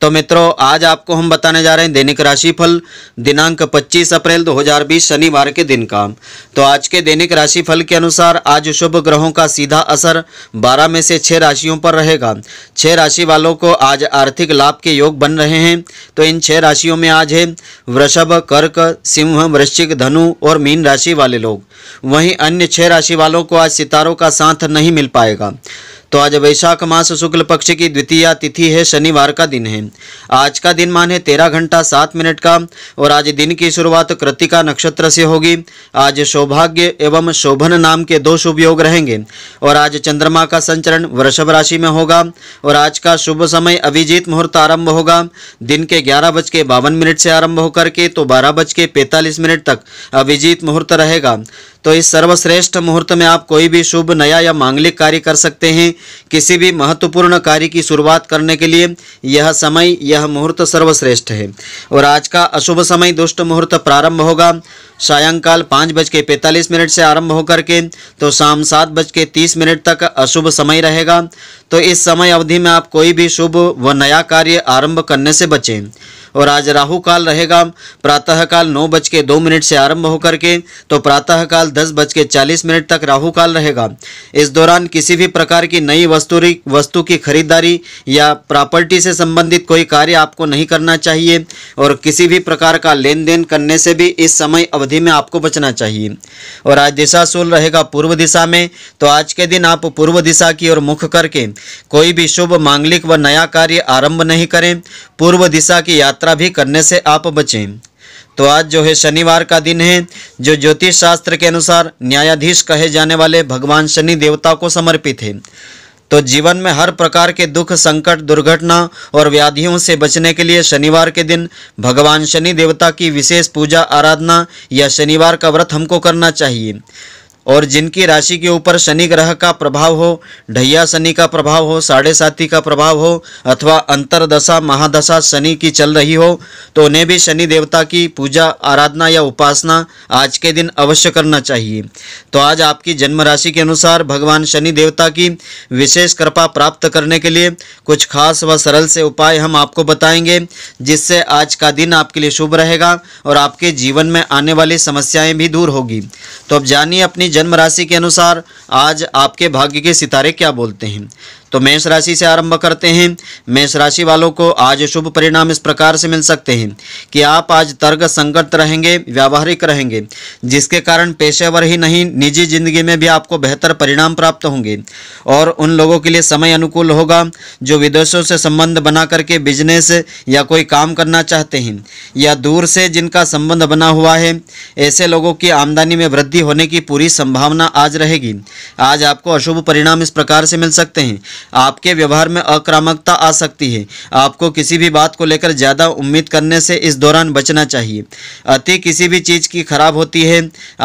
तो मित्रों आज आपको हम बताने जा रहे हैं दैनिक राशिफल दिनांक 25 अप्रैल 2020 शनिवार के दिन का तो आज के दैनिक राशिफल के अनुसार आज शुभ ग्रहों का सीधा असर 12 में से 6 राशियों पर रहेगा 6 राशि वालों को आज आर्थिक लाभ के योग बन रहे हैं तो इन 6 राशियों में आज है वृषभ कर्क सिंह वृश्चिक धनु और मीन राशि वाले लोग वहीं अन्य छः राशि वालों को आज सितारों का साथ नहीं मिल पाएगा तो आज वैशाख मास शुक्ल पक्ष की द्वितीय तिथि है शनिवार का दिन है आज का दिन मान है तेरह घंटा सात मिनट का और आज दिन की शुरुआत कृतिका नक्षत्र से होगी आज सौभाग्य एवं शोभन नाम के दो शुभ योग रहेंगे और आज चंद्रमा का संचरण वृषभ राशि में होगा और आज का शुभ समय अभिजीत मुहूर्त आरंभ होगा दिन के ग्यारह बज के बावन मिनट से आरंभ होकर के तो बारह बज के पैंतालीस मिनट तक अभिजीत मुहूर्त रहेगा तो इस सर्वश्रेष्ठ मुहूर्त में आप कोई भी शुभ नया या मांगलिक कार्य कर सकते हैं किसी भी महत्वपूर्ण कार्य की शुरुआत करने के लिए यह समय यह मुहूर्त सर्वश्रेष्ठ है और आज का अशुभ समय दुष्ट मुहूर्त प्रारंभ होगा सायंकाल पाँच बज के पैंतालीस मिनट से आरंभ होकर के तो शाम सात बज के तीस मिनट तक अशुभ समय रहेगा तो इस समय अवधि में आप कोई भी शुभ व नया कार्य आरंभ करने से बचें और आज राहु काल रहेगा काल नौ बज के दो मिनट से आरंभ होकर के तो प्रातःकाल दस बज के चालीस मिनट तक राहु काल रहेगा इस दौरान किसी भी प्रकार की नई वस्तु वस्तु की खरीदारी या प्रॉपर्टी से संबंधित कोई कार्य आपको नहीं करना चाहिए और किसी भी प्रकार का लेन देन करने से भी इस समय अवधि में आपको बचना चाहिए और आज दिशा सूल रहेगा पूर्व दिशा में तो आज के दिन आप पूर्व दिशा की ओर मुख करके कोई भी शुभ मांगलिक व नया कार्य आरंभ नहीं करें पूर्व दिशा की यात्रा यात्रा भी करने से आप बचें तो आज जो है शनिवार का दिन है जो ज्योतिष शास्त्र के अनुसार न्यायाधीश कहे जाने वाले भगवान शनि देवता को समर्पित है तो जीवन में हर प्रकार के दुख संकट दुर्घटना और व्याधियों से बचने के लिए शनिवार के दिन भगवान शनि देवता की विशेष पूजा आराधना या शनिवार का व्रत हमको करना चाहिए और जिनकी राशि के ऊपर शनि ग्रह का प्रभाव हो ढैया शनि का प्रभाव हो साढ़े साथी का प्रभाव हो अथवा अंतरदशा महादशा शनि की चल रही हो तो उन्हें भी शनि देवता की पूजा आराधना या उपासना आज के दिन अवश्य करना चाहिए तो आज आपकी जन्म राशि के अनुसार भगवान शनि देवता की विशेष कृपा प्राप्त करने के लिए कुछ खास व सरल से उपाय हम आपको बताएंगे जिससे आज का दिन आपके लिए शुभ रहेगा और आपके जीवन में आने वाली समस्याएँ भी दूर होगी तो अब जानिए अपनी जन्म राशि के अनुसार आज आपके भाग्य के सितारे क्या बोलते हैं तो मेष राशि से आरंभ करते हैं मेष राशि वालों को आज शुभ परिणाम इस प्रकार से मिल सकते हैं कि आप आज तर्क संगत रहेंगे व्यावहारिक रहेंगे जिसके कारण पेशेवर ही नहीं निजी जिंदगी में भी आपको बेहतर परिणाम प्राप्त होंगे और उन लोगों के लिए समय अनुकूल होगा जो विदेशों से संबंध बना करके बिजनेस या कोई काम करना चाहते हैं या दूर से जिनका संबंध बना हुआ है ऐसे लोगों की आमदनी में वृद्धि होने की पूरी संभावना आज रहेगी आज आपको अशुभ परिणाम इस प्रकार से मिल सकते हैं आपके व्यवहार में आक्रामकता आ सकती है आपको किसी भी बात को लेकर ज़्यादा उम्मीद करने से इस दौरान बचना चाहिए अति किसी भी चीज़ की खराब होती है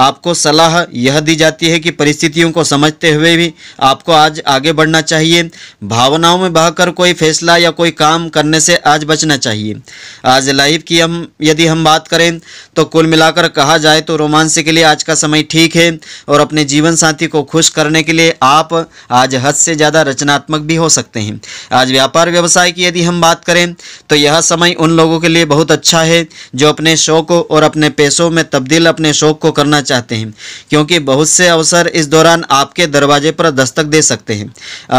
आपको सलाह यह दी जाती है कि परिस्थितियों को समझते हुए भी आपको आज आगे बढ़ना चाहिए भावनाओं में बहकर कोई फैसला या कोई काम करने से आज बचना चाहिए आज लाइफ की हम यदि हम बात करें तो कुल मिलाकर कहा जाए तो रोमांस के लिए आज का समय ठीक है और अपने जीवन साथी को खुश करने के लिए आप आज हद से ज़्यादा रचनात्मक नकारात्मक भी हो सकते हैं आज व्यापार व्यवसाय की यदि हम बात करें तो यह समय उन लोगों के लिए बहुत अच्छा है जो अपने शौक और अपने पैसों में तब्दील अपने शौक को करना चाहते हैं क्योंकि बहुत से अवसर इस दौरान आपके दरवाजे पर दस्तक दे सकते हैं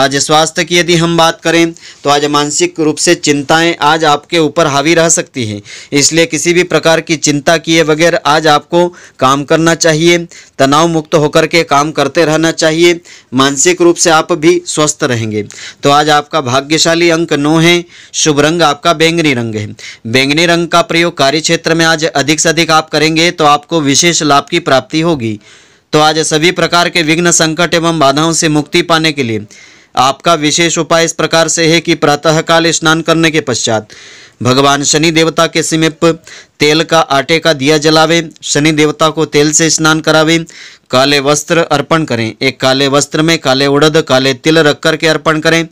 आज स्वास्थ्य की यदि हम बात करें तो आज मानसिक रूप से चिंताएँ आज आपके ऊपर हावी रह सकती हैं इसलिए किसी भी प्रकार की चिंता किए बगैर आज आपको काम करना चाहिए तनाव मुक्त होकर के काम करते रहना चाहिए मानसिक रूप से आप भी स्वस्थ रहेंगे जाएंगे तो आज आपका भाग्यशाली अंक नौ है शुभ रंग आपका बैंगनी रंग है बैंगनी रंग का प्रयोग कार्य क्षेत्र में आज अधिक से अधिक आप करेंगे तो आपको विशेष लाभ की प्राप्ति होगी तो आज सभी प्रकार के विघ्न संकट एवं बाधाओं से मुक्ति पाने के लिए आपका विशेष उपाय इस प्रकार से है कि प्रातःकाल स्नान करने के पश्चात भगवान शनि देवता के समीप तेल का आटे का दिया जलावे शनि देवता को तेल से स्नान करावे काले वस्त्र अर्पण करें एक काले वस्त्र में काले उड़द काले तिल रख कर के अर्पण करें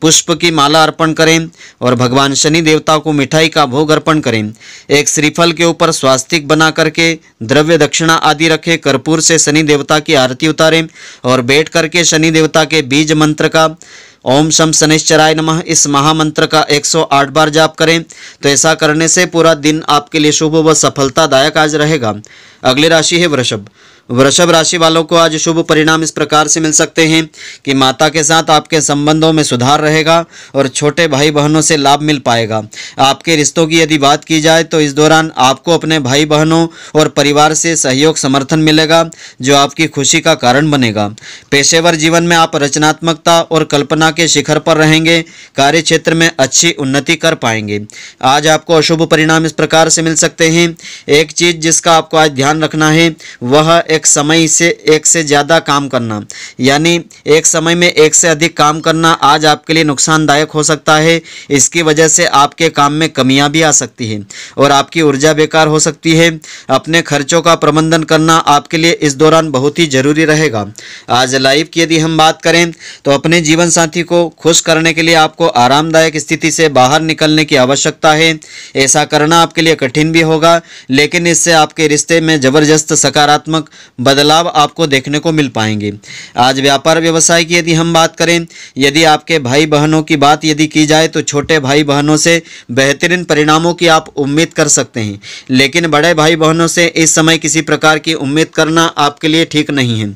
पुष्प की माला अर्पण करें और भगवान शनि देवता को मिठाई का भोग अर्पण करें एक श्रीफल के ऊपर स्वास्तिक बना करके द्रव्य दक्षिणा आदि रखें कर्पूर से शनि देवता की आरती उतारें और बैठ करके शनि देवता के बीज मंत्र का ओम शम शनिश्चराय नमः इस महामंत्र का 108 बार जाप करें तो ऐसा करने से पूरा दिन आपके लिए शुभ व सफलतादायक आज रहेगा अगली राशि है वृषभ वृषभ राशि वालों को आज शुभ परिणाम इस प्रकार से मिल सकते हैं कि माता के साथ आपके संबंधों में सुधार रहेगा और छोटे भाई बहनों से लाभ मिल पाएगा आपके रिश्तों की यदि बात की जाए तो इस दौरान आपको अपने भाई बहनों और परिवार से सहयोग समर्थन मिलेगा जो आपकी खुशी का कारण बनेगा पेशेवर जीवन में आप रचनात्मकता और कल्पना के शिखर पर रहेंगे कार्य क्षेत्र में अच्छी उन्नति कर पाएंगे आज आपको अशुभ परिणाम इस प्रकार से मिल सकते हैं एक चीज जिसका आपको आज ध्यान रखना है वह एक एक समय से एक से ज़्यादा काम करना यानी एक समय में एक से अधिक काम करना आज आपके लिए नुकसानदायक हो सकता है इसकी वजह से आपके काम में कमियां भी आ सकती है और आपकी ऊर्जा बेकार हो सकती है अपने खर्चों का प्रबंधन करना आपके लिए इस दौरान बहुत ही ज़रूरी रहेगा आज लाइव की यदि हम बात करें तो अपने जीवन साथी को खुश करने के लिए आपको आरामदायक स्थिति से बाहर निकलने की आवश्यकता है ऐसा करना आपके लिए कठिन भी होगा लेकिन इससे आपके रिश्ते में ज़बरदस्त सकारात्मक बदलाव आपको देखने को मिल पाएंगे आज व्यापार व्यवसाय की यदि हम बात करें यदि आपके भाई बहनों की बात यदि की जाए तो छोटे भाई बहनों से बेहतरीन परिणामों की आप उम्मीद कर सकते हैं लेकिन बड़े भाई बहनों से इस समय किसी प्रकार की उम्मीद करना आपके लिए ठीक नहीं है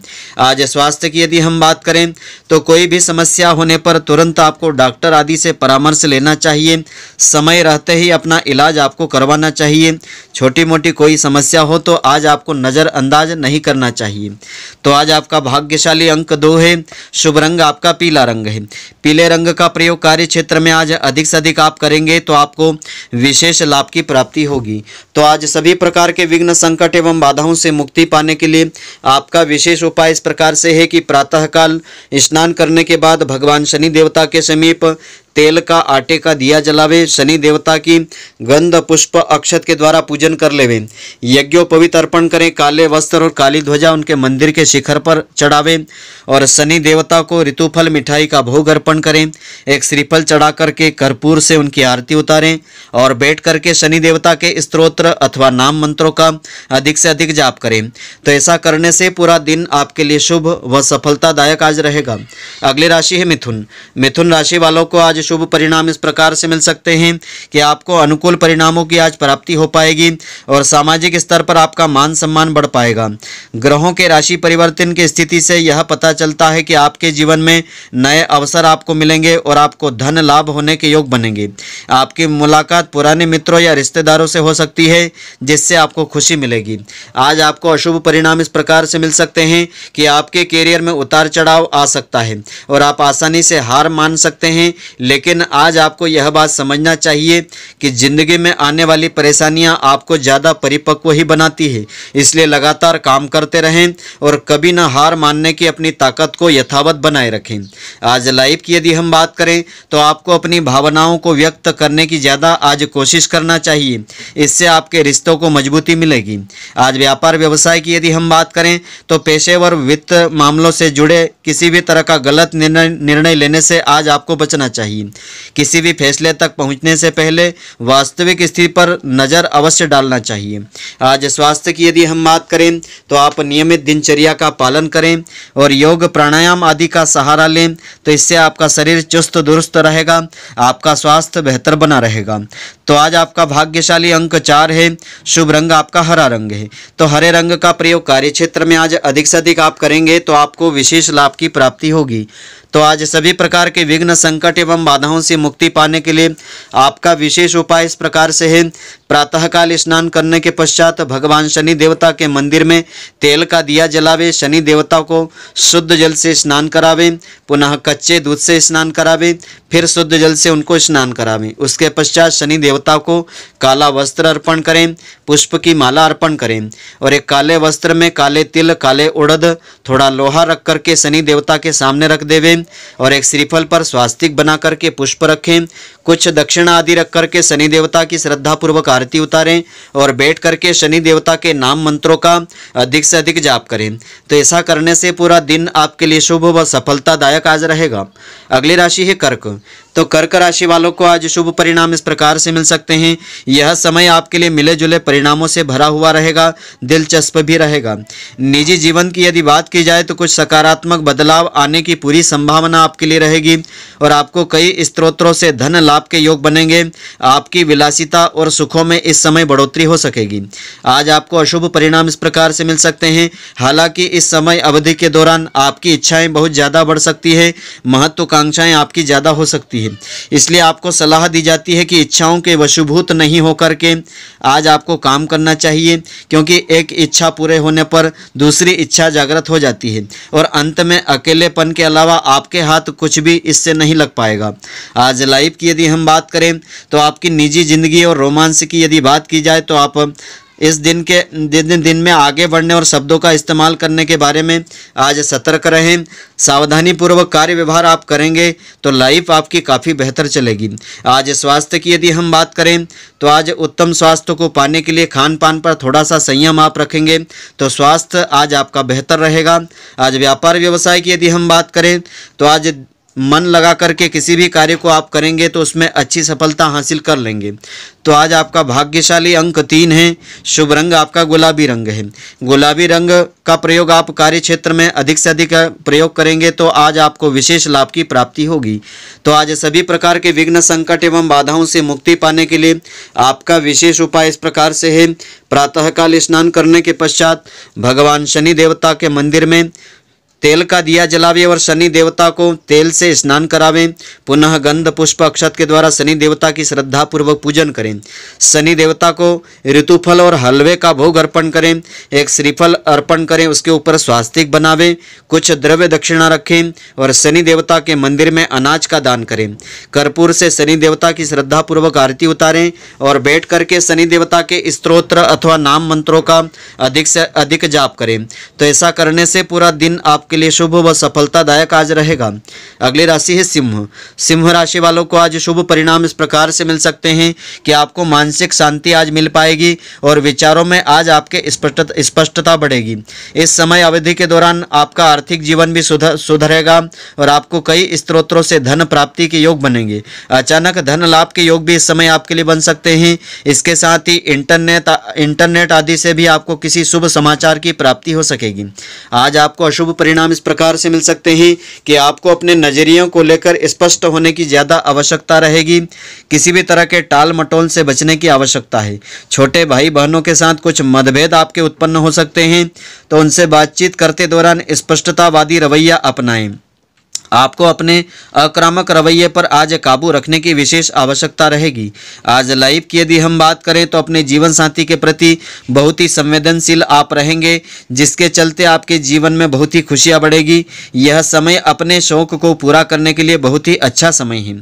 आज स्वास्थ्य की यदि हम बात करें तो कोई भी समस्या होने पर तुरंत आपको डॉक्टर आदि से परामर्श लेना चाहिए समय रहते ही अपना इलाज आपको करवाना चाहिए छोटी मोटी कोई समस्या हो तो आज आपको नज़रअंदाज नहीं नहीं करना चाहिए तो आज आपका भाग्यशाली अंक दो है शुभ रंग आपका पीला रंग है पीले रंग का प्रयोग कार्य क्षेत्र में आज अधिक से अधिक आप करेंगे तो आपको विशेष लाभ की प्राप्ति होगी तो आज सभी प्रकार के विघ्न संकट एवं बाधाओं से मुक्ति पाने के लिए आपका विशेष उपाय इस प्रकार से है कि प्रातःकाल स्नान करने के बाद भगवान शनि देवता के समीप तेल का आटे का दिया जलावे शनि देवता की गंध पुष्प अक्षत के द्वारा पूजन कर लेवे यज्ञोपवित अर्पण करें काले वस्त्र और काली ध्वजा उनके मंदिर के शिखर पर चढ़ावे और शनि देवता को ऋतुफल मिठाई का भोग अर्पण करें एक श्रीफल चढ़ा करके कर्पूर से उनकी आरती उतारें और बैठ करके शनि देवता के स्त्रोत्र अथवा नाम मंत्रों का अधिक से अधिक जाप करें तो ऐसा करने से पूरा दिन आपके लिए शुभ व सफलतादायक आज रहेगा अगली राशि है मिथुन मिथुन राशि वालों को आज शुभ परिणाम इस प्रकार से मिल सकते हैं कि आपको अनुकूल परिणामों की आज प्राप्ति हो पाएगी और सामाजिक स्तर पर आपका मान सम्मान बढ़ पाएगा ग्रहों के राशि परिवर्तन की स्थिति से यह पता चलता है कि आपके जीवन में नए अवसर आपको मिलेंगे और आपको धन लाभ होने के योग बनेंगे आपकी मुलाकात पुराने मित्रों या रिश्तेदारों से हो सकती है जिससे आपको खुशी मिलेगी आज आपको अशुभ परिणाम इस प्रकार से मिल सकते हैं कि आपके कैरियर में उतार चढ़ाव आ सकता है और आप आसानी से हार मान सकते हैं लेकिन आज आपको यह बात समझना चाहिए कि ज़िंदगी में आने वाली परेशानियां आपको ज़्यादा परिपक्व ही बनाती है इसलिए लगातार काम करते रहें और कभी ना हार मानने की अपनी ताकत को यथावत बनाए रखें आज लाइफ की यदि हम बात करें तो आपको अपनी भावनाओं को व्यक्त करने की ज़्यादा आज कोशिश करना चाहिए इससे आपके रिश्तों को मजबूती मिलेगी आज व्यापार व्यवसाय की यदि हम बात करें तो पेशेवर वित्त मामलों से जुड़े किसी भी तरह का गलत निर्णय निर्णय लेने से आज आपको बचना चाहिए होगी किसी भी फैसले तक पहुंचने से पहले वास्तविक स्थिति पर नज़र अवश्य डालना चाहिए आज स्वास्थ्य की यदि हम बात करें तो आप नियमित दिनचर्या का पालन करें और योग प्राणायाम आदि का सहारा लें तो इससे आपका शरीर चुस्त दुरुस्त रहेगा आपका स्वास्थ्य बेहतर बना रहेगा तो आज आपका भाग्यशाली अंक चार है शुभ रंग आपका हरा रंग है तो हरे रंग का प्रयोग कार्य क्षेत्र में आज अधिक से अधिक आप करेंगे तो आपको विशेष लाभ की प्राप्ति होगी तो आज सभी प्रकार के विघ्न संकट एवं बाधाओं से मुक्ति पाने के लिए आपका विशेष उपाय इस प्रकार से है प्रातःकाल स्नान करने के पश्चात भगवान शनि देवता के मंदिर में तेल का दिया जलावे शनि देवता को शुद्ध जल से स्नान करावे पुनः कच्चे दूध से स्नान करावे फिर शुद्ध जल से उनको स्नान करावे उसके पश्चात शनि देवता को काला वस्त्र अर्पण करें पुष्प की माला अर्पण करें और एक काले वस्त्र में काले तिल काले उड़द थोड़ा लोहा रख करके शनि देवता के सामने रख देवें और एक श्रीफल पर स्वास्तिक बना करके पुष्प रखें कुछ दक्षिणा आदि रख करके शनि देवता की श्रद्धा पूर्वक आरती उतारें और बैठ करके शनि देवता के नाम मंत्रों का अधिक से अधिक जाप करें तो ऐसा करने से पूरा दिन आपके लिए शुभ व सफलतादायक आज रहेगा अगली राशि है कर्क तो कर्क राशि वालों को आज शुभ परिणाम इस प्रकार से मिल सकते हैं यह समय आपके लिए मिले जुले परिणामों से भरा हुआ रहेगा दिलचस्प भी रहेगा निजी जीवन की यदि बात की जाए तो कुछ सकारात्मक बदलाव आने की पूरी संभावना संभावना आपके लिए रहेगी और आपको कई स्त्रोत्रों से धन लाभ के योग बनेंगे आपकी विलासिता और सुखों में इस समय बढ़ोतरी हो सकेगी आज आपको अशुभ परिणाम इस प्रकार से मिल सकते हैं हालांकि इस समय अवधि के दौरान आपकी इच्छाएं बहुत ज़्यादा बढ़ सकती है महत्वाकांक्षाएं आपकी ज़्यादा हो सकती है इसलिए आपको सलाह दी जाती है कि इच्छाओं के वशुभूत नहीं होकर के आज आपको काम करना चाहिए क्योंकि एक इच्छा पूरे होने पर दूसरी इच्छा जागृत हो जाती है और अंत में अकेलेपन के अलावा आपके हाथ कुछ भी इससे नहीं लग पाएगा आज लाइफ की यदि हम बात करें तो आपकी निजी ज़िंदगी और रोमांस की यदि बात की जाए तो आप इस दिन के दिन दिन, दिन में आगे बढ़ने और शब्दों का इस्तेमाल करने के बारे में आज सतर्क रहें सावधानी पूर्वक कार्य व्यवहार आप करेंगे तो लाइफ आपकी काफ़ी बेहतर चलेगी आज स्वास्थ्य की यदि हम बात करें तो आज उत्तम स्वास्थ्य को पाने के लिए खान पान पर थोड़ा सा संयम आप रखेंगे तो स्वास्थ्य आज आपका बेहतर रहेगा आज व्यापार व्यवसाय की यदि हम बात करें तो आज मन लगा करके किसी भी कार्य को आप करेंगे तो उसमें अच्छी सफलता हासिल कर लेंगे तो आज आपका भाग्यशाली अंक तीन है शुभ रंग आपका गुलाबी रंग है गुलाबी रंग का प्रयोग आप कार्य क्षेत्र में अधिक से अधिक प्रयोग करेंगे तो आज आपको विशेष लाभ की प्राप्ति होगी तो आज सभी प्रकार के विघ्न संकट एवं बाधाओं से मुक्ति पाने के लिए आपका विशेष उपाय इस प्रकार से है प्रातःकाल स्नान करने के पश्चात भगवान शनि देवता के मंदिर में तेल का दिया जलावे और शनि देवता को तेल से स्नान करावें पुनः गंध पुष्प अक्षत के द्वारा शनि देवता की श्रद्धा पूर्वक पूजन करें शनि देवता को ऋतुफल और हलवे का भोग अर्पण करें एक श्रीफल अर्पण करें उसके ऊपर स्वास्तिक बनावें कुछ द्रव्य दक्षिणा रखें और शनि देवता के मंदिर में अनाज का दान करें कर्पूर से शनि देवता की श्रद्धापूर्वक आरती उतारें और बैठ करके शनि देवता के स्त्रोत्र अथवा नाम मंत्रों का अधिक से अधिक जाप करें तो ऐसा करने से पूरा दिन आपके आपके लिए शुभ व सफलतादायक आज रहेगा अगली राशि है सिंह सिंह राशि वालों को आज शुभ परिणाम इस प्रकार से मिल सकते हैं कि आपको मानसिक शांति आज मिल पाएगी और विचारों में आज आपके स्पष्टता बढ़ेगी इस समय अवधि के दौरान आपका आर्थिक जीवन भी सुधरेगा और आपको कई स्त्रोत्रों से धन प्राप्ति के योग बनेंगे अचानक धन लाभ के योग भी इस समय आपके लिए बन सकते हैं इसके साथ ही इंटरनेट इंटरनेट आदि से भी आपको किसी शुभ समाचार की प्राप्ति हो सकेगी आज आपको अशुभ परिणाम परिणाम इस प्रकार से मिल सकते हैं कि आपको अपने नज़रियों को लेकर स्पष्ट होने की ज़्यादा आवश्यकता रहेगी किसी भी तरह के टाल मटोल से बचने की आवश्यकता है छोटे भाई बहनों के साथ कुछ मतभेद आपके उत्पन्न हो सकते हैं तो उनसे बातचीत करते दौरान स्पष्टतावादी रवैया अपनाएं आपको अपने आक्रामक रवैये पर आज काबू रखने की विशेष आवश्यकता रहेगी आज लाइफ की यदि हम बात करें तो अपने जीवन साथी के प्रति बहुत ही संवेदनशील आप रहेंगे जिसके चलते आपके जीवन में बहुत ही खुशियाँ बढ़ेगी यह समय अपने शौक को पूरा करने के लिए बहुत ही अच्छा समय है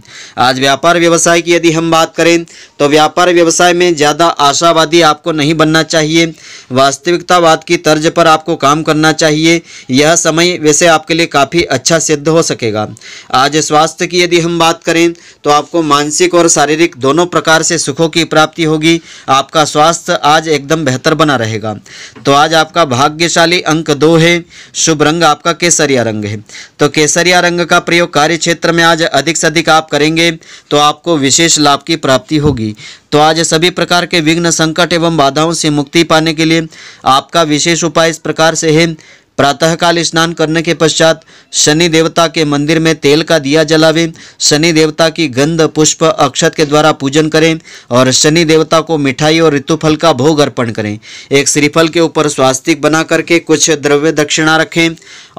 आज व्यापार व्यवसाय की यदि हम बात करें तो व्यापार व्यवसाय में ज़्यादा आशावादी आपको नहीं बनना चाहिए वास्तविकतावाद की तर्ज पर आपको काम करना चाहिए यह समय वैसे आपके लिए काफ़ी अच्छा सिद्ध हो सके सकेगा आज स्वास्थ्य की यदि हम बात करें तो आपको मानसिक और शारीरिक दोनों प्रकार से सुखों की प्राप्ति होगी आपका स्वास्थ्य आज एकदम बेहतर बना रहेगा तो आज आपका भाग्यशाली अंक दो है शुभ रंग आपका केसरिया रंग है तो केसरिया रंग का प्रयोग कार्य क्षेत्र में आज अधिक से अधिक आप करेंगे तो आपको विशेष लाभ की प्राप्ति होगी तो आज सभी प्रकार के विघ्न संकट एवं बाधाओं से मुक्ति पाने के लिए आपका विशेष उपाय इस प्रकार से है प्रातःकाल स्नान करने के पश्चात शनि देवता के मंदिर में तेल का दिया जलावें शनि देवता की गंध पुष्प अक्षत के द्वारा पूजन करें और शनि देवता को मिठाई और ऋतुफल का भोग अर्पण करें एक श्रीफल के ऊपर स्वास्तिक बना करके कुछ द्रव्य दक्षिणा रखें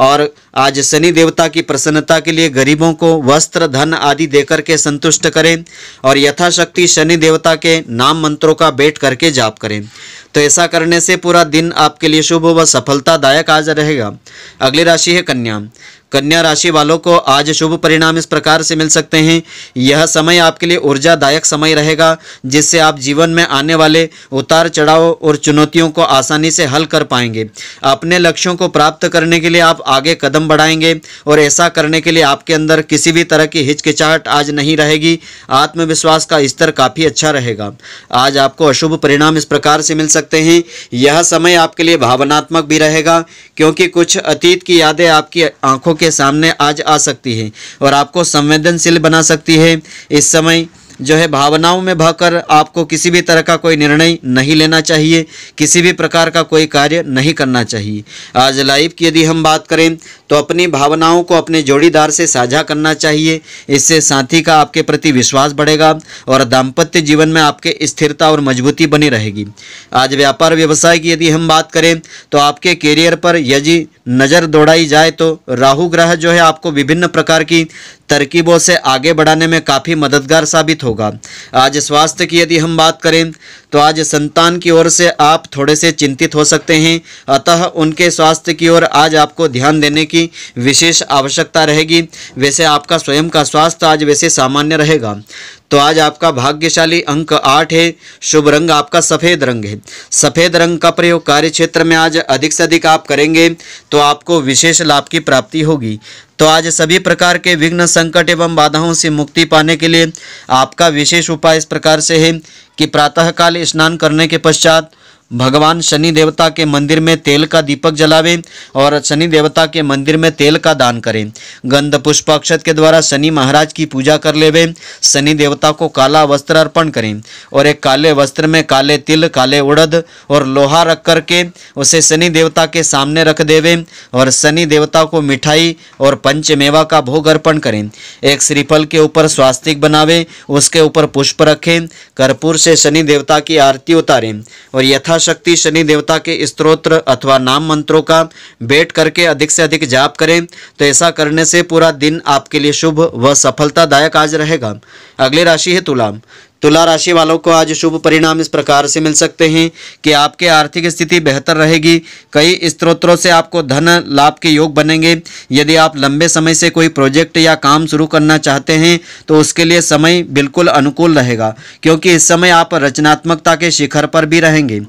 और आज शनि देवता की प्रसन्नता के लिए गरीबों को वस्त्र धन आदि देकर के संतुष्ट करें और यथाशक्ति शनि देवता के नाम मंत्रों का बैठ करके जाप करें तो ऐसा करने से पूरा दिन आपके लिए शुभ व सफलतादायक आज रहेगा अगली राशि है कन्या कन्या राशि वालों को आज शुभ परिणाम इस प्रकार से मिल सकते हैं यह समय आपके लिए ऊर्जादायक समय रहेगा जिससे आप जीवन में आने वाले उतार चढ़ाव और चुनौतियों को आसानी से हल कर पाएंगे अपने लक्ष्यों को प्राप्त करने के लिए आप आगे कदम बढ़ाएंगे और ऐसा करने के लिए आपके अंदर किसी भी तरह की हिचकिचाहट आज नहीं रहेगी आत्मविश्वास का स्तर काफ़ी अच्छा रहेगा आज आपको अशुभ परिणाम इस प्रकार से मिल सकते हैं यह समय आपके लिए भावनात्मक भी रहेगा क्योंकि कुछ अतीत की यादें आपकी आंखों के सामने आज आ सकती है और आपको संवेदनशील बना सकती है इस समय जो है भावनाओं में भाकर आपको किसी भी तरह का कोई निर्णय नहीं लेना चाहिए किसी भी प्रकार का कोई कार्य नहीं करना चाहिए आज लाइव की यदि हम बात करें तो अपनी भावनाओं को अपने जोड़ीदार से साझा करना चाहिए इससे साथी का आपके प्रति विश्वास बढ़ेगा और दाम्पत्य जीवन में आपके स्थिरता और मजबूती बनी रहेगी आज व्यापार व्यवसाय की यदि हम बात करें तो आपके करियर पर यदि नज़र दौड़ाई जाए तो राहु ग्रह जो है आपको विभिन्न प्रकार की तरकीबों से आगे बढ़ाने में काफ़ी मददगार साबित होगा आज स्वास्थ्य की यदि हम बात करें तो आज संतान की ओर से आप थोड़े से चिंतित हो सकते हैं अतः उनके स्वास्थ्य की ओर आज आपको ध्यान देने की विशेष आवश्यकता रहेगी वैसे आपका स्वयं का स्वास्थ्य आज वैसे सामान्य रहेगा तो आज आपका भाग्यशाली अंक आठ है शुभ रंग आपका सफ़ेद रंग है सफ़ेद रंग का प्रयोग कार्य क्षेत्र में आज अधिक से अधिक आप करेंगे तो आपको विशेष लाभ की प्राप्ति होगी तो आज सभी प्रकार के विघ्न संकट एवं बाधाओं से मुक्ति पाने के लिए आपका विशेष उपाय इस प्रकार से है कि प्रातःकाल स्नान करने के पश्चात भगवान शनि देवता के मंदिर में तेल का दीपक जलावें और शनि देवता के मंदिर में तेल का दान करें गंध पुष्प अक्षत के द्वारा शनि महाराज की पूजा कर लेवे शनि देवता को काला वस्त्र अर्पण करें और एक काले वस्त्र में काले तिल काले उड़द और लोहा रख करके उसे शनि देवता के सामने रख देवें और शनि देवता को मिठाई और पंचमेवा का भोग अर्पण करें एक श्रीफल के ऊपर स्वास्तिक बनावें उसके ऊपर पुष्प रखें कर्पूर से शनि देवता की आरती उतारें और यथा शक्ति शनि देवता के स्त्रोत्र अथवा नाम मंत्रों का बैठ करके अधिक से अधिक जाप करें तो ऐसा करने से पूरा दिन आपके लिए शुभ व सफलतादायक आज रहेगा अगली राशि है तुला तुला तो राशि वालों को आज शुभ परिणाम इस प्रकार से मिल सकते हैं कि आपके आर्थिक स्थिति बेहतर रहेगी कई स्त्रोत्रों से आपको धन लाभ के योग बनेंगे यदि आप लंबे समय से कोई प्रोजेक्ट या काम शुरू करना चाहते हैं तो उसके लिए समय बिल्कुल अनुकूल रहेगा क्योंकि इस समय आप रचनात्मकता के शिखर पर भी रहेंगे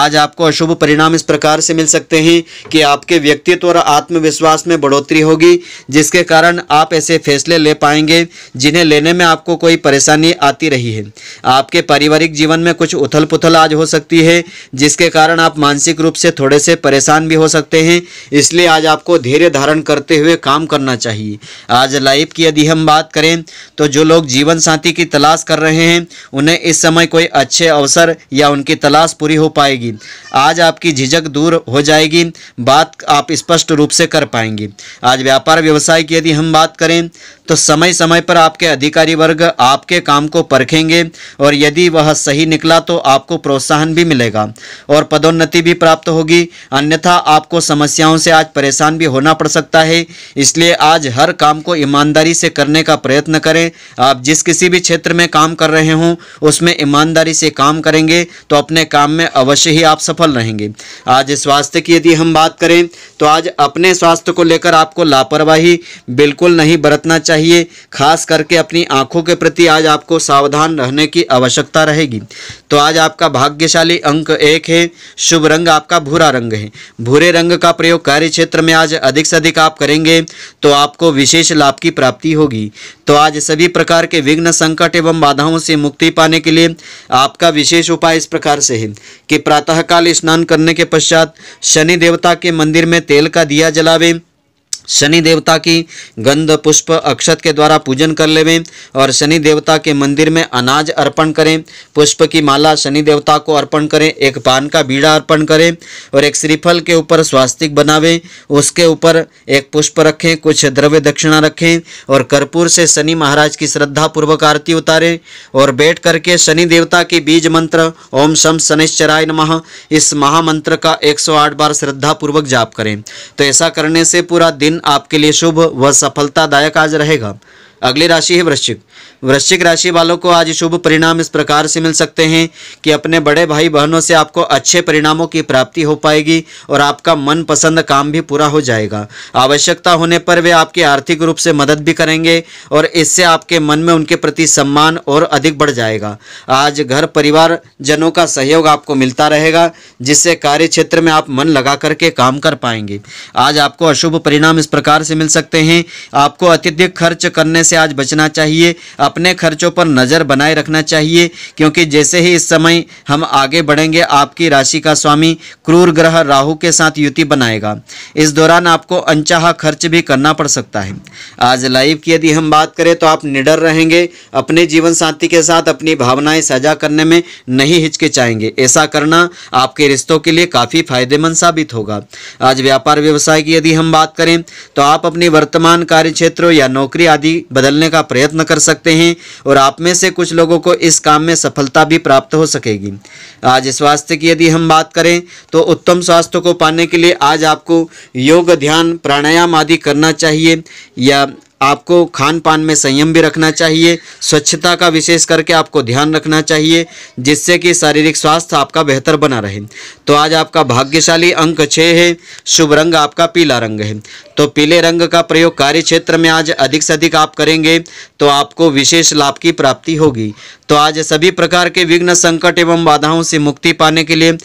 आज आपको अशुभ परिणाम इस प्रकार से मिल सकते हैं कि आपके व्यक्तित्व और आत्मविश्वास में बढ़ोतरी होगी जिसके कारण आप ऐसे फैसले ले पाएंगे जिन्हें लेने में आपको कोई परेशानी आती रही है आपके पारिवारिक जीवन में कुछ उथल पुथल आज हो सकती है जिसके कारण आप मानसिक रूप से थोड़े से परेशान भी हो सकते हैं इसलिए आज आपको धैर्य धारण करते हुए काम करना चाहिए आज लाइफ की यदि हम बात करें तो जो लोग जीवन साथी की तलाश कर रहे हैं उन्हें इस समय कोई अच्छे अवसर या उनकी तलाश पूरी हो पाएगी आज आपकी झिझक दूर हो जाएगी बात आप स्पष्ट रूप से कर पाएंगे आज व्यापार व्यवसाय की यदि हम बात करें तो समय समय पर आपके अधिकारी वर्ग आपके काम को परखेंगे और यदि वह सही निकला तो आपको प्रोत्साहन भी मिलेगा और पदोन्नति भी प्राप्त होगी अन्यथा आपको समस्याओं से आज परेशान भी होना पड़ सकता है इसलिए आज हर काम को ईमानदारी से करने का प्रयत्न करें आप जिस किसी भी क्षेत्र में काम कर रहे हों उसमें ईमानदारी से काम करेंगे तो अपने काम में अवश्य ही आप सफल रहेंगे आज स्वास्थ्य की यदि हम बात करें तो आज अपने स्वास्थ्य को लेकर आपको लापरवाही बिल्कुल नहीं बरतना चाहिए खास करके अपनी आंखों के प्रति आज आपको सावधान रहना करने की आवश्यकता रहेगी तो आज आपका भाग्यशाली अंक एक है शुभ रंग आपका भूरा रंग है भूरे रंग का प्रयोग कार्य क्षेत्र में आज अधिक से अधिक आप करेंगे तो आपको विशेष लाभ की प्राप्ति होगी तो आज सभी प्रकार के विघ्न संकट एवं बाधाओं से मुक्ति पाने के लिए आपका विशेष उपाय इस प्रकार से है कि प्रातःकाल स्नान करने के पश्चात शनि देवता के मंदिर में तेल का दिया जलावें शनि देवता की गंध पुष्प अक्षत के द्वारा पूजन कर लेवें और शनि देवता के मंदिर में अनाज अर्पण करें पुष्प की माला शनि देवता को अर्पण करें एक पान का बीड़ा अर्पण करें और एक श्रीफल के ऊपर स्वास्तिक बनावें उसके ऊपर एक पुष्प रखें कुछ द्रव्य दक्षिणा रखें और कर्पूर से शनि महाराज की श्रद्धापूर्वक आरती उतारें और बैठ करके शनि देवता की बीज मंत्र ओम शम शनिश्चराय नम इस महामंत्र का एक बार श्रद्धापूर्वक जाप करें तो ऐसा करने से पूरा दिन आपके लिए शुभ व सफलतादायक आज रहेगा अगली राशि है वृश्चिक वृश्चिक राशि वालों को आज शुभ परिणाम इस प्रकार से मिल सकते हैं कि अपने बड़े भाई बहनों से आपको अच्छे परिणामों की प्राप्ति हो पाएगी और आपका मनपसंद काम भी पूरा हो जाएगा आवश्यकता होने पर वे आपकी आर्थिक रूप से मदद भी करेंगे और इससे आपके मन में उनके प्रति सम्मान और अधिक बढ़ जाएगा आज घर परिवार जनों का सहयोग आपको मिलता रहेगा जिससे कार्य क्षेत्र में आप मन लगा करके काम कर पाएंगे आज आपको अशुभ परिणाम इस प्रकार से मिल सकते हैं आपको अत्यधिक खर्च करने से आज बचना चाहिए अपने खर्चों पर नज़र बनाए रखना चाहिए क्योंकि जैसे ही इस समय हम आगे बढ़ेंगे आपकी राशि का स्वामी क्रूर ग्रह राहु के साथ युति बनाएगा इस दौरान आपको अनचाहा खर्च भी करना पड़ सकता है आज लाइव की यदि हम बात करें तो आप निडर रहेंगे अपने जीवन साथी के साथ अपनी भावनाएं साझा करने में नहीं हिचकिचाएंगे ऐसा करना आपके रिश्तों के लिए काफ़ी फायदेमंद साबित होगा आज व्यापार व्यवसाय की यदि हम बात करें तो आप अपनी वर्तमान कार्य क्षेत्र या नौकरी आदि बदलने का प्रयत्न कर सकते सकते हैं और आप में से कुछ लोगों को इस काम में सफलता भी प्राप्त हो सकेगी आज स्वास्थ्य की यदि हम बात करें तो उत्तम स्वास्थ्य को पाने के लिए आज आपको योग ध्यान प्राणायाम आदि करना चाहिए या आपको खान पान में संयम भी रखना चाहिए स्वच्छता का विशेष करके आपको ध्यान रखना चाहिए जिससे कि शारीरिक स्वास्थ्य आपका बेहतर बना रहे तो आज आपका भाग्यशाली अंक छः है शुभ रंग आपका पीला रंग है तो पीले रंग का प्रयोग कार्य क्षेत्र में आज अधिक से अधिक आप करेंगे तो आपको विशेष लाभ की प्राप्ति होगी तो आज सभी प्रकार के विघ्न संकट एवं बाधाओं से मुक्ति पाने के लिए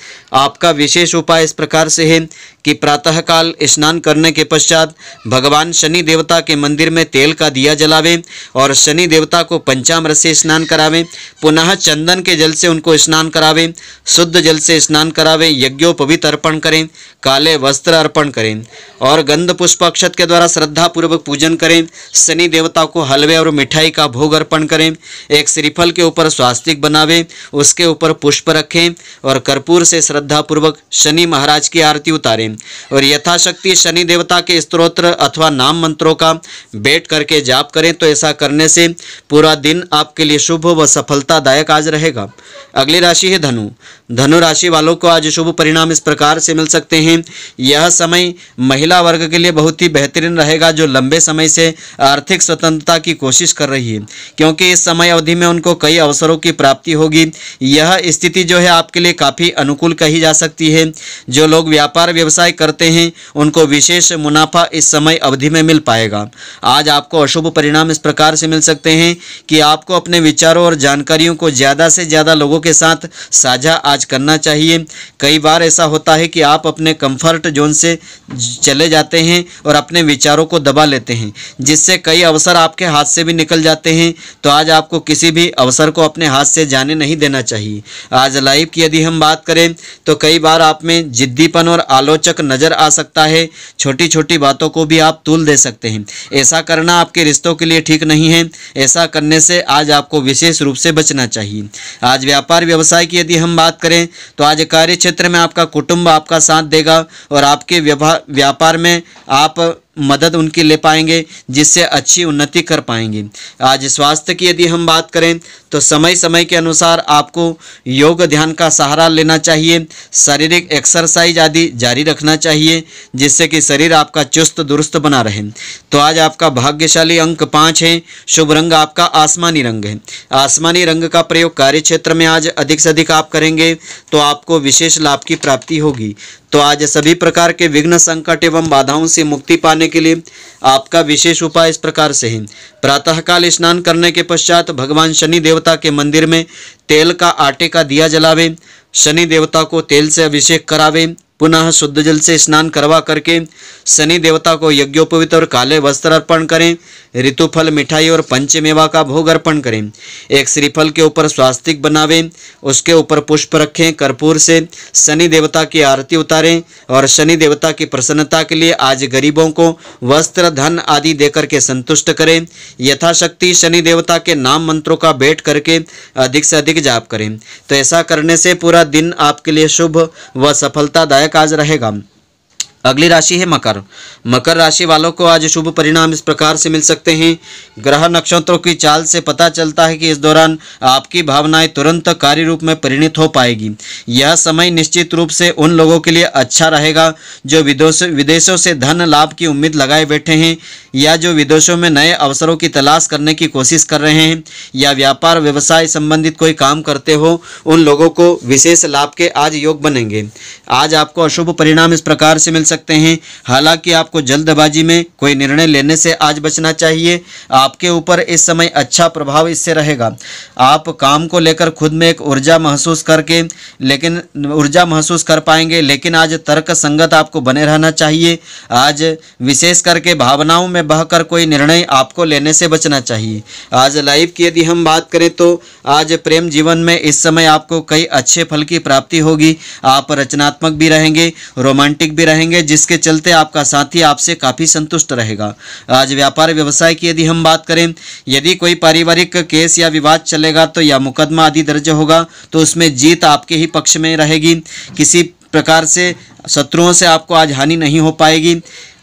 आपका विशेष उपाय इस प्रकार से है कि प्रातःकाल स्नान करने के पश्चात भगवान शनि देवता के मंदिर में तेल का दिया जलावें और शनि देवता को पंचामृत से स्नान करावें पुनः चंदन के जल से उनको स्नान करावें शुद्ध जल से स्नान करावें यज्ञोपवित अर्पण करें काले वस्त्र अर्पण करें और गंध पुष्प अक्षत के द्वारा श्रद्धापूर्वक पूजन करें शनि देवता को हलवे और मिठाई का भोग अर्पण करें एक श्रीफल के पर स्वास्तिक बनावे उसके ऊपर पुष्प रखें और कर्पूर से श्रद्धापूर्वक शनि महाराज की आरती उतारें और यथाशक्ति शनि देवता के स्त्रोत्र अथवा नाम मंत्रों का बैठ करके जाप करें तो ऐसा करने से पूरा दिन आपके लिए शुभ व सफलतादायक आज रहेगा अगली राशि है धनु धनु राशि वालों को आज शुभ परिणाम इस प्रकार से मिल सकते हैं यह समय महिला वर्ग के लिए बहुत ही बेहतरीन रहेगा जो लंबे समय से आर्थिक स्वतंत्रता की कोशिश कर रही है क्योंकि इस समय अवधि में उनको कई अवसरों की प्राप्ति होगी यह स्थिति जो है आपके लिए काफ़ी अनुकूल कही जा सकती है जो लोग व्यापार व्यवसाय करते हैं उनको विशेष मुनाफा इस समय अवधि में मिल पाएगा आज आपको अशुभ परिणाम इस प्रकार से मिल सकते हैं कि आपको अपने विचारों और जानकारियों को ज़्यादा से ज़्यादा लोगों के साथ साझा आज करना चाहिए कई बार ऐसा होता है कि आप अपने कंफर्ट जोन से चले जाते हैं और अपने विचारों को दबा लेते हैं जिससे कई अवसर आपके हाथ से भी निकल जाते हैं तो आज आपको किसी भी अवसर को अपने हाथ से जाने नहीं देना चाहिए आज लाइव की यदि हम बात करें तो कई बार आप में जिद्दीपन और आलोचक नज़र आ सकता है छोटी छोटी बातों को भी आप तुल दे सकते हैं ऐसा करना आपके रिश्तों के लिए ठीक नहीं है ऐसा करने से आज आपको विशेष रूप से बचना चाहिए आज व्यापार व्यवसाय की यदि हम बात करें तो आज कार्य क्षेत्र में आपका कुटुंब आपका साथ देगा और आपके व्यापार में आप मदद उनकी ले पाएंगे जिससे अच्छी उन्नति कर पाएंगे आज स्वास्थ्य की यदि हम बात करें तो समय समय के अनुसार आपको योग ध्यान का सहारा लेना चाहिए शारीरिक एक्सरसाइज आदि जारी रखना चाहिए जिससे कि शरीर आपका चुस्त दुरुस्त बना रहे तो आज आपका भाग्यशाली अंक पाँच है शुभ रंग आपका आसमानी रंग है आसमानी रंग का प्रयोग कार्य क्षेत्र में आज अधिक से अधिक आप करेंगे तो आपको विशेष लाभ की प्राप्ति होगी तो आज सभी प्रकार के विघ्न संकट एवं बाधाओं से मुक्ति पाने करने के लिए आपका विशेष उपाय इस प्रकार से है प्रातःकाल स्नान करने के पश्चात भगवान शनि देवता के मंदिर में तेल का आटे का दिया जलावे शनि देवता को तेल से अभिषेक करावे पुनः शुद्ध जल से स्नान करवा करके शनि देवता को यज्ञोपवित और काले वस्त्र अर्पण करें ऋतुफल मिठाई और पंचमेवा का भोग अर्पण करें एक श्रीफल के ऊपर स्वास्तिक बनावें उसके ऊपर पुष्प रखें कर्पूर से शनि देवता की आरती उतारें और शनि देवता की प्रसन्नता के लिए आज गरीबों को वस्त्र धन आदि देकर के संतुष्ट करें यथाशक्ति शनि देवता के नाम मंत्रों का भेंट करके अधिक से अधिक जाप करें तो ऐसा करने से पूरा दिन आपके लिए शुभ व सफलतादायक जायका आज रहेगा अगली राशि है मकर मकर राशि वालों को आज शुभ परिणाम इस प्रकार से मिल सकते हैं ग्रह नक्षत्रों की चाल से पता चलता है कि इस दौरान आपकी भावनाएं तुरंत कार्य रूप में परिणित हो पाएगी यह समय निश्चित रूप से उन लोगों के लिए अच्छा रहेगा जो विदोश विदेशों से धन लाभ की उम्मीद लगाए बैठे हैं या जो विदेशों में नए अवसरों की तलाश करने की कोशिश कर रहे हैं या व्यापार व्यवसाय संबंधित कोई काम करते हो उन लोगों को विशेष लाभ के आज योग बनेंगे आज आपको अशुभ परिणाम इस प्रकार से मिल सकते हैं हालांकि आपको जल्दबाजी में कोई निर्णय लेने से आज बचना चाहिए आपके ऊपर इस समय अच्छा प्रभाव इससे रहेगा आप काम को लेकर खुद में एक ऊर्जा महसूस करके लेकिन ऊर्जा महसूस कर पाएंगे लेकिन आज तर्क संगत आपको बने रहना चाहिए आज विशेष करके भावनाओं में बहकर कोई निर्णय आपको लेने से बचना चाहिए आज लाइफ की यदि हम बात करें तो आज प्रेम जीवन में इस समय आपको कई अच्छे फल की प्राप्ति होगी आप रचनात्मक भी रहेंगे रोमांटिक भी रहेंगे जिसके चलते आपका साथी आपसे काफ़ी संतुष्ट रहेगा आज व्यापार व्यवसाय की यदि हम बात करें यदि कोई पारिवारिक केस या विवाद चलेगा तो या मुकदमा आदि दर्ज होगा तो उसमें जीत आपके ही पक्ष में रहेगी किसी प्रकार से शत्रुओं से आपको आज हानि नहीं हो पाएगी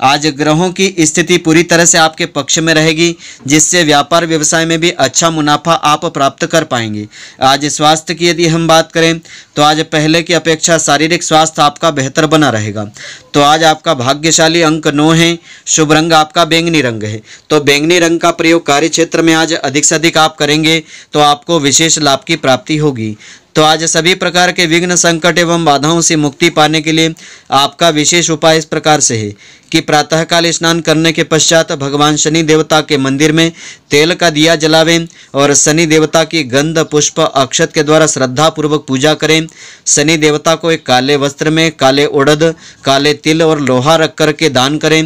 आज ग्रहों की स्थिति पूरी तरह से आपके पक्ष में रहेगी जिससे व्यापार व्यवसाय में भी अच्छा मुनाफा आप प्राप्त कर पाएंगे आज स्वास्थ्य की यदि हम बात करें तो आज पहले की अपेक्षा शारीरिक स्वास्थ्य आपका बेहतर बना रहेगा तो आज आपका भाग्यशाली अंक नौ है शुभ रंग आपका बैंगनी रंग है तो बैंगनी रंग का प्रयोग कार्य क्षेत्र में आज अधिक से अधिक आप करेंगे तो आपको विशेष लाभ की प्राप्ति होगी तो आज सभी प्रकार के विघ्न संकट एवं बाधाओं से मुक्ति पाने के लिए आपका विशेष उपाय इस प्रकार से है कि प्रातःकाल स्नान करने के पश्चात भगवान शनि देवता के मंदिर में तेल का दिया जलावें और शनि देवता की गंध पुष्प अक्षत के द्वारा श्रद्धापूर्वक पूजा करें शनि देवता को एक काले वस्त्र में काले उड़द काले तिल और लोहा रख कर के दान करें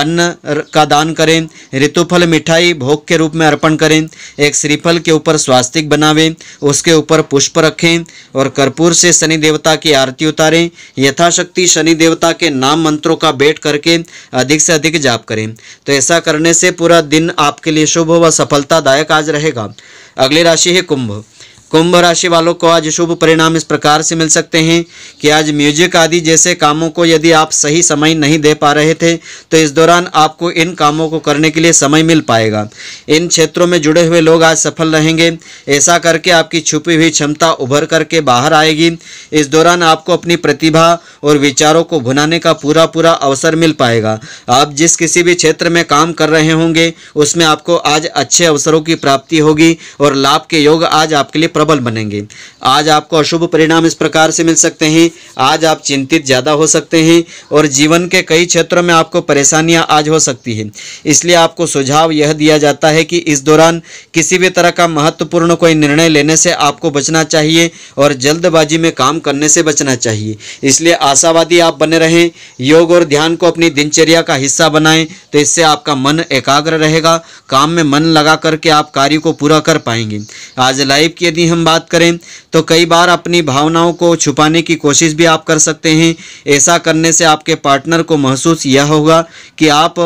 अन्न का दान करें ऋतुफल मिठाई भोग के रूप में अर्पण करें एक श्रीफल के ऊपर स्वास्तिक बनावें उसके ऊपर पुष्प रखें और कर्पूर से शनि देवता की आरती उतारें यथाशक्ति शनि देवता के नाम मंत्रों का भेंट करके अधिक से अधिक जाप करें तो ऐसा करने से पूरा दिन आपके लिए शुभ व सफलतादायक आज रहेगा अगली राशि है कुंभ कुंभ राशि वालों को आज शुभ परिणाम इस प्रकार से मिल सकते हैं कि आज म्यूजिक आदि जैसे कामों को यदि आप सही समय नहीं दे पा रहे थे तो इस दौरान आपको इन कामों को करने के लिए समय मिल पाएगा इन क्षेत्रों में जुड़े हुए लोग आज सफल रहेंगे ऐसा करके आपकी छुपी हुई क्षमता उभर करके बाहर आएगी इस दौरान आपको अपनी प्रतिभा और विचारों को भुनाने का पूरा पूरा अवसर मिल पाएगा आप जिस किसी भी क्षेत्र में काम कर रहे होंगे उसमें आपको आज अच्छे अवसरों की प्राप्ति होगी और लाभ के योग आज आपके लिए प्रबल बनेंगे आज आपको अशुभ परिणाम इस प्रकार से मिल सकते हैं आज आप चिंतित ज़्यादा हो सकते हैं और जीवन के कई क्षेत्रों में आपको परेशानियां आज हो सकती हैं इसलिए आपको सुझाव यह दिया जाता है कि इस दौरान किसी भी तरह का महत्वपूर्ण कोई निर्णय लेने से आपको बचना चाहिए और जल्दबाजी में काम करने से बचना चाहिए इसलिए आशावादी आप बने रहें योग और ध्यान को अपनी दिनचर्या का हिस्सा बनाएं तो इससे आपका मन एकाग्र रहेगा काम में मन लगा करके आप कार्य को पूरा कर पाएंगे आज लाइफ की यदि हम बात करें तो कई बार अपनी भावनाओं को छुपाने की कोशिश भी आप कर सकते हैं ऐसा करने से आपके पार्टनर को महसूस यह होगा कि आप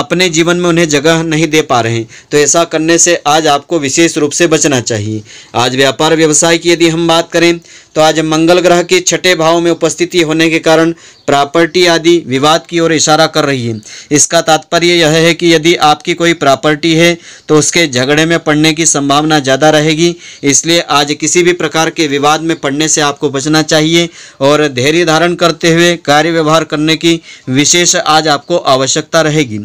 अपने जीवन में उन्हें जगह नहीं दे पा रहे हैं तो ऐसा करने से आज आपको विशेष रूप से बचना चाहिए आज व्यापार व्यवसाय की यदि हम बात करें तो आज मंगल ग्रह के छठे भाव में उपस्थिति होने के कारण प्रॉपर्टी आदि विवाद की ओर इशारा कर रही है इसका तात्पर्य यह है कि यदि आपकी कोई प्रॉपर्टी है तो उसके झगड़े में पड़ने की संभावना ज़्यादा रहेगी इसलिए आज किसी भी प्रकार के विवाद में पड़ने से आपको बचना चाहिए और धैर्य धारण करते हुए कार्य व्यवहार करने की विशेष आज आपको आवश्यकता रहेगी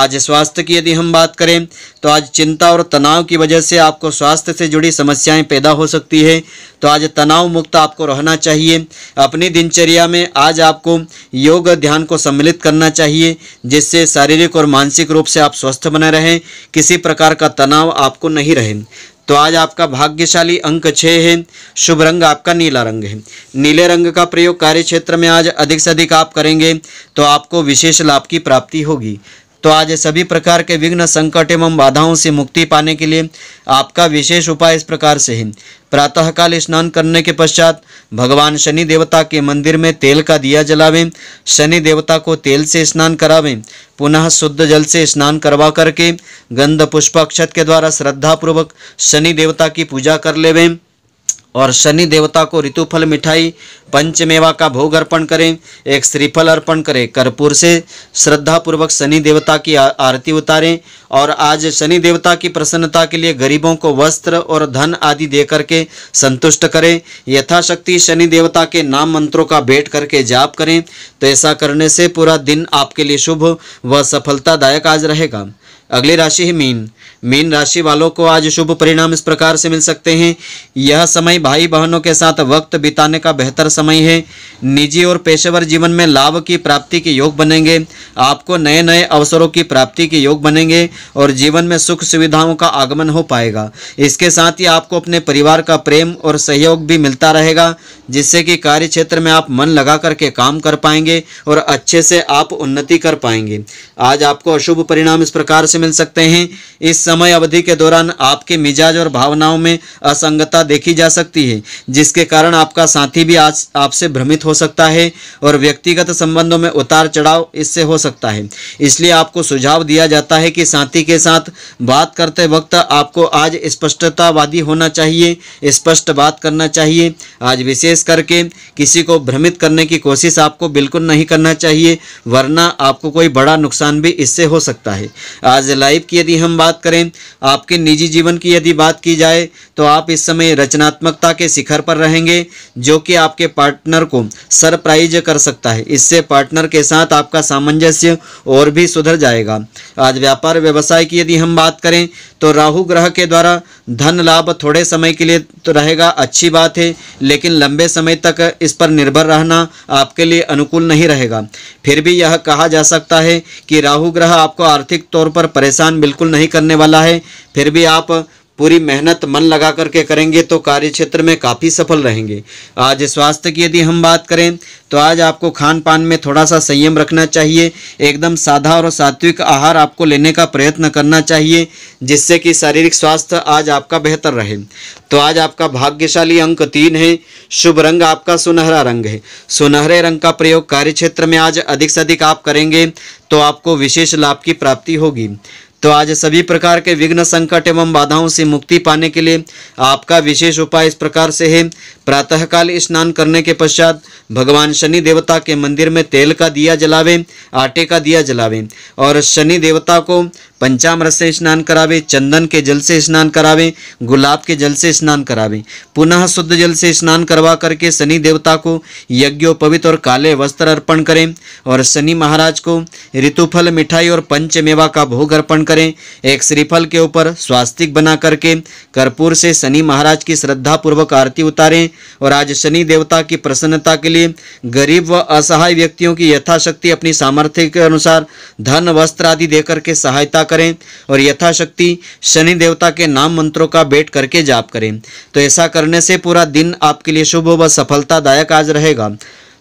आज स्वास्थ्य की यदि हम बात करें तो आज चिंता और तनाव की वजह से आपको स्वास्थ्य से जुड़ी समस्याएं पैदा हो सकती है तो आज तनाव मुक्त आपको रहना चाहिए अपनी दिनचर्या में आज आपको योग ध्यान को सम्मिलित करना चाहिए जिससे शारीरिक और मानसिक रूप से आप स्वस्थ बने रहें किसी प्रकार का तनाव आपको नहीं रहे तो आज आपका भाग्यशाली अंक छः है शुभ रंग आपका नीला रंग है नीले रंग का प्रयोग कार्य क्षेत्र में आज अधिक से अधिक आप करेंगे तो आपको विशेष लाभ की प्राप्ति होगी तो आज सभी प्रकार के विघ्न संकट एवं बाधाओं से मुक्ति पाने के लिए आपका विशेष उपाय इस प्रकार से है प्रातःकाल स्नान करने के पश्चात भगवान शनि देवता के मंदिर में तेल का दिया जलावें शनि देवता को तेल से स्नान करावें पुनः शुद्ध जल से स्नान करवा करके गंध पुष्पाक्षत के द्वारा श्रद्धापूर्वक शनि देवता की पूजा कर लेवें और शनि देवता को ऋतुफल मिठाई पंचमेवा का भोग अर्पण करें एक श्रीफल अर्पण करें कर्पूर से श्रद्धापूर्वक शनि देवता की आरती उतारें और आज शनि देवता की प्रसन्नता के लिए गरीबों को वस्त्र और धन आदि दे करके संतुष्ट करें यथाशक्ति शनि देवता के नाम मंत्रों का भेंट करके जाप करें तो ऐसा करने से पूरा दिन आपके लिए शुभ व सफलतादायक आज रहेगा अगली राशि है मीन मीन राशि वालों को आज शुभ परिणाम इस प्रकार से मिल सकते हैं यह समय भाई बहनों के साथ वक्त बिताने का बेहतर समय है निजी और पेशेवर जीवन में लाभ की प्राप्ति के योग बनेंगे आपको नए नए अवसरों की प्राप्ति के योग बनेंगे और जीवन में सुख सुविधाओं का आगमन हो पाएगा इसके साथ ही आपको अपने परिवार का प्रेम और सहयोग भी मिलता रहेगा जिससे कि कार्य क्षेत्र में आप मन लगा करके काम कर पाएंगे और अच्छे से आप उन्नति कर पाएंगे आज आपको अशुभ परिणाम इस प्रकार से से मिल सकते हैं इस समय अवधि के दौरान आपके मिजाज और भावनाओं में असंगता देखी जा सकती है जिसके कारण आपका साथी भी आज आपसे भ्रमित हो सकता है और व्यक्तिगत संबंधों में उतार चढ़ाव इससे हो सकता है इसलिए आपको सुझाव दिया जाता है कि साथी के साथ बात करते वक्त आपको आज स्पष्टतावादी होना चाहिए स्पष्ट बात करना चाहिए आज विशेष करके किसी को भ्रमित करने की कोशिश आपको बिल्कुल नहीं करना चाहिए वरना आपको कोई बड़ा नुकसान भी इससे हो सकता है आज ए लाइफ की यदि हम बात करें आपके निजी जीवन की यदि बात की जाए तो आप इस समय रचनात्मकता के शिखर पर रहेंगे जो कि आपके पार्टनर को सरप्राइज कर सकता है इससे पार्टनर के साथ आपका सामंजस्य और भी सुधर जाएगा आज व्यापार व्यवसाय की यदि हम बात करें तो राहु ग्रह के द्वारा धन लाभ थोड़े समय के लिए तो रहेगा अच्छी बात है लेकिन लंबे समय तक इस पर निर्भर रहना आपके लिए अनुकूल नहीं रहेगा फिर भी यह कहा जा सकता है कि राहु ग्रह आपको आर्थिक तौर पर परेशान बिल्कुल नहीं करने वाला है फिर भी आप पूरी मेहनत मन लगा करके करेंगे तो कार्य क्षेत्र में काफ़ी सफल रहेंगे आज स्वास्थ्य की यदि हम बात करें तो आज आपको खान पान में थोड़ा सा संयम रखना चाहिए एकदम साधा और सात्विक आहार आपको लेने का प्रयत्न करना चाहिए जिससे कि शारीरिक स्वास्थ्य आज आपका बेहतर रहे तो आज आपका भाग्यशाली अंक तीन है शुभ रंग आपका सुनहरा रंग है सुनहरे रंग का प्रयोग कार्य क्षेत्र में आज अधिक से अधिक आप करेंगे तो आपको विशेष लाभ की प्राप्ति होगी तो आज सभी प्रकार के विघ्न संकट एवं बाधाओं से मुक्ति पाने के लिए आपका विशेष उपाय इस प्रकार से है प्रातःकाल स्नान करने के पश्चात भगवान शनि देवता के मंदिर में तेल का दिया जलावे आटे का दिया जलावे और शनि देवता को पंचामृत से स्नान करावे चंदन के जल से स्नान करावे गुलाब के जल से स्नान करावे पुनः शुद्ध जल से स्नान करवा करके शनि देवता को यज्ञोपवित और काले वस्त्र अर्पण करें और शनि महाराज को ऋतुफल मिठाई और पंचमेवा का भोग अर्पण करें एक श्रीफल के ऊपर स्वास्तिक बना करके कर्पूर से शनि महाराज की श्रद्धा पूर्वक आरती उतारें और आज शनि देवता की प्रसन्नता के लिए गरीब व असहाय व्यक्तियों की यथाशक्ति अपनी सामर्थ्य के अनुसार धन वस्त्र आदि देकर के सहायता करें और यथाशक्ति शनि देवता के नाम मंत्रों का बैठ करके जाप करें तो ऐसा करने से पूरा दिन आपके लिए शुभ व सफलतादायक आज रहेगा